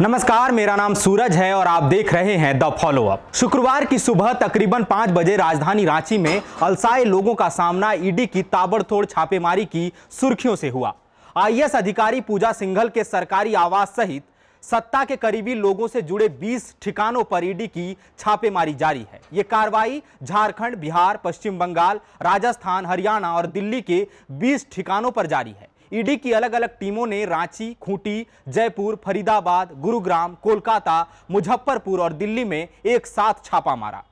नमस्कार मेरा नाम सूरज है और आप देख रहे हैं द फॉलोअप शुक्रवार की सुबह तकरीबन पाँच बजे राजधानी रांची में अलसाए लोगों का सामना ईडी की ताबड़तोड़ छापेमारी की सुर्खियों से हुआ आई अधिकारी पूजा सिंघल के सरकारी आवास सहित सत्ता के करीबी लोगों से जुड़े 20 ठिकानों पर ईडी की छापेमारी जारी है ये कार्रवाई झारखंड बिहार पश्चिम बंगाल राजस्थान हरियाणा और दिल्ली के 20 ठिकानों पर जारी है ईडी की अलग अलग टीमों ने रांची खूंटी जयपुर फरीदाबाद गुरुग्राम कोलकाता मुजफ्फरपुर और दिल्ली में एक साथ छापा मारा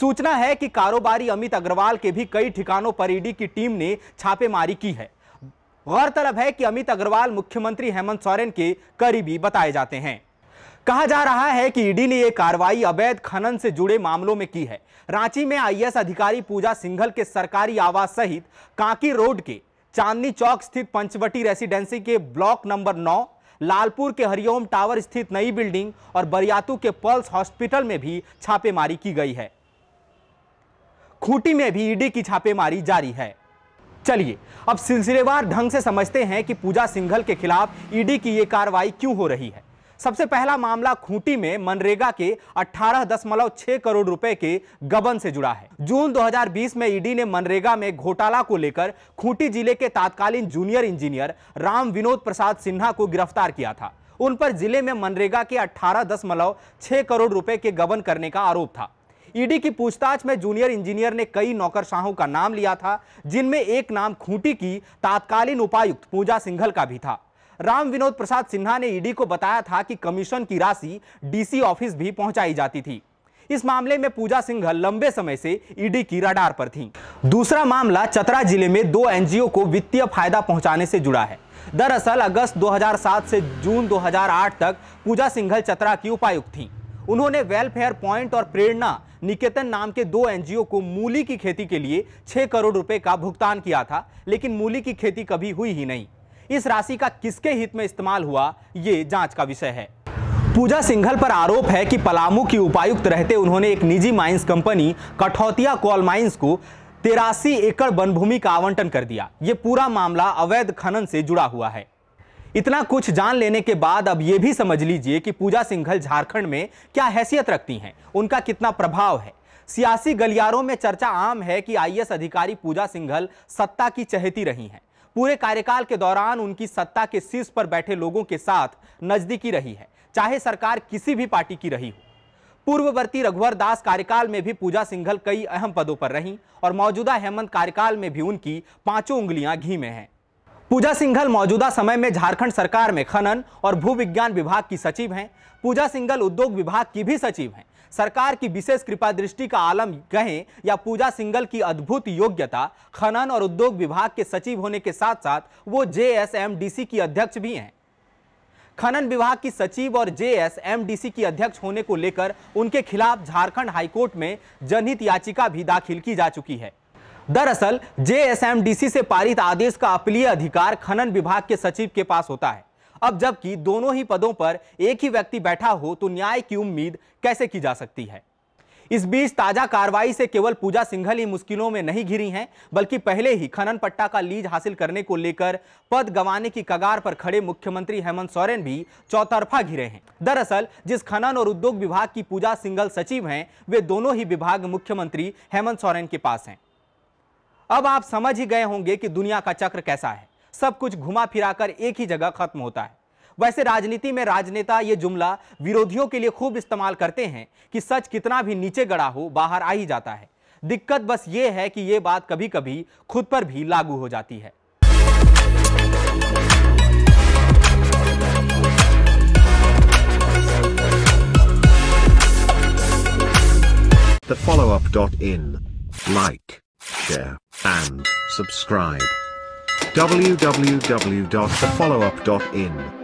सूचना है कि कारोबारी अमित अग्रवाल के भी कई ठिकानों पर ईडी की टीम ने छापेमारी की है गौरतलब है कि अमित अग्रवाल मुख्यमंत्री हेमंत सोरेन के करीबी बताए जाते हैं कहा जा रहा है कि ईडी ने यह कार्रवाई अवैध खनन से जुड़े मामलों में की है रांची में आईएएस अधिकारी पूजा सिंघल के सरकारी आवास सहित कांकी रोड के चांदनी चौक स्थित पंचवटी रेसिडेंसी के ब्लॉक नंबर नौ लालपुर के हरिओम टावर स्थित नई बिल्डिंग और बरियातू के पल्स हॉस्पिटल में भी छापेमारी की गई है खूंटी में भी ईडी की छापेमारी जारी है चलिए अब सिलसिलेवार ढंग से समझते हैं कि पूजा सिंघल के खिलाफ ईडी की यह कार्रवाई क्यों हो रही है सबसे पहला मामला खूंटी में मनरेगा के 18.6 करोड़ रुपए के गबन से जुड़ा है जून 2020 में ईडी ने मनरेगा में घोटाला को लेकर खूंटी जिले के तत्कालीन जूनियर इंजीनियर राम विनोद प्रसाद सिन्हा को गिरफ्तार किया था उन पर जिले में मनरेगा के 18.6 करोड़ रुपए के गबन करने का आरोप था ईडी की पूछताछ में जूनियर इंजीनियर ने कई नौकरशाहों का नाम लिया था जिनमें एक नाम खूंटी की तात्कालीन उपायुक्त पूजा सिंघल का भी था राम विनोद प्रसाद सिन्हा ने ईडी को बताया था कि कमीशन की राशि डीसी ऑफिस भी पहुंचाई जाती थी इस मामले में पूजा सिंघल लंबे समय से ईडी की रडार पर थीं। दूसरा मामला चतरा जिले में दो एनजीओ को वित्तीय फायदा पहुंचाने से जुड़ा है दरअसल अगस्त 2007 से जून 2008 तक पूजा सिंघल चतरा की उपायुक्त थीं। उन्होंने वेलफेयर पॉइंट और प्रेरणा निकेतन नाम के दो एनजीओ को मूली की खेती के लिए छह करोड़ रुपए का भुगतान किया था लेकिन मूली की खेती कभी हुई ही नहीं इस राशि का किसके हित में इस्तेमाल हुआ ये जांच का विषय है पूजा सिंघल पर आरोप है कि पलामू की उपायुक्त रहते उन्होंने एक निजी mines company Kathautia coal mines को तेरासी एकड़ वनभूमि का आवंटन कर दिया ये पूरा मामला अवैध खनन से जुड़ा हुआ है इतना कुछ जान लेने के बाद अब ये भी समझ लीजिए कि पूजा सिंघल झारखंड में क्या हैसियत रखती हैं उनका कितना प्रभाव है सियासी गलियारों में चर्चा आम है कि आईएएस अधिकारी पूजा सिंघल सत्ता की चहेती रही हैं पूरे कार्यकाल के दौरान उनकी सत्ता के शीर्ष पर बैठे लोगों के साथ नजदीकी रही है चाहे सरकार किसी भी पार्टी की रही हो पूर्ववर्ती रघुवर दास कार्यकाल में भी पूजा सिंघल कई अहम पदों पर रहीं और मौजूदा हेमंत कार्यकाल में भी उनकी पांचों उंगलियां घी में हैं पूजा सिंघल मौजूदा समय में झारखंड सरकार में खनन और भूविज्ञान विभाग की सचिव हैं पूजा सिंघल उद्योग विभाग की भी सचिव हैं सरकार की विशेष कृपा दृष्टि का आलम कहें या पूजा सिंगल की अद्भुत योग्यता खनन और उद्योग विभाग के सचिव होने के साथ साथ वो जे की अध्यक्ष भी हैं खनन विभाग की सचिव और जे की अध्यक्ष होने को लेकर उनके खिलाफ झारखंड हाईकोर्ट में जनहित याचिका भी दाखिल की जा चुकी है दरअसल जे से पारित आदेश का अपलीय अधिकार खनन विभाग के सचिव के पास होता है अब जबकि दोनों ही पदों पर एक ही व्यक्ति बैठा हो तो न्याय की उम्मीद कैसे की जा सकती है इस बीच ताजा कार्रवाई से केवल पूजा सिंघल ही मुश्किलों में नहीं घिरी हैं बल्कि पहले ही खनन पट्टा का लीज हासिल करने को लेकर पद गंवाने की कगार पर खड़े मुख्यमंत्री हेमंत सोरेन भी चौतरफा घिरे हैं दरअसल जिस खनन और उद्योग विभाग की पूजा सिंघल सचिव हैं वे दोनों ही विभाग मुख्यमंत्री हेमंत सोरेन के पास हैं अब आप समझ ही गए होंगे कि दुनिया का चक्र कैसा है सब कुछ घुमा फिराकर एक ही जगह खत्म होता है वैसे राजनीति में राजनेता ये जुमला विरोधियों के लिए खूब इस्तेमाल करते हैं कि सच कितना भी नीचे गड़ा हो बाहर आ ही जाता है दिक्कत बस ये है कि ये बात कभी कभी खुद पर भी लागू हो जाती है The follow-up.in. Like, share, and subscribe. www.thefollowup.in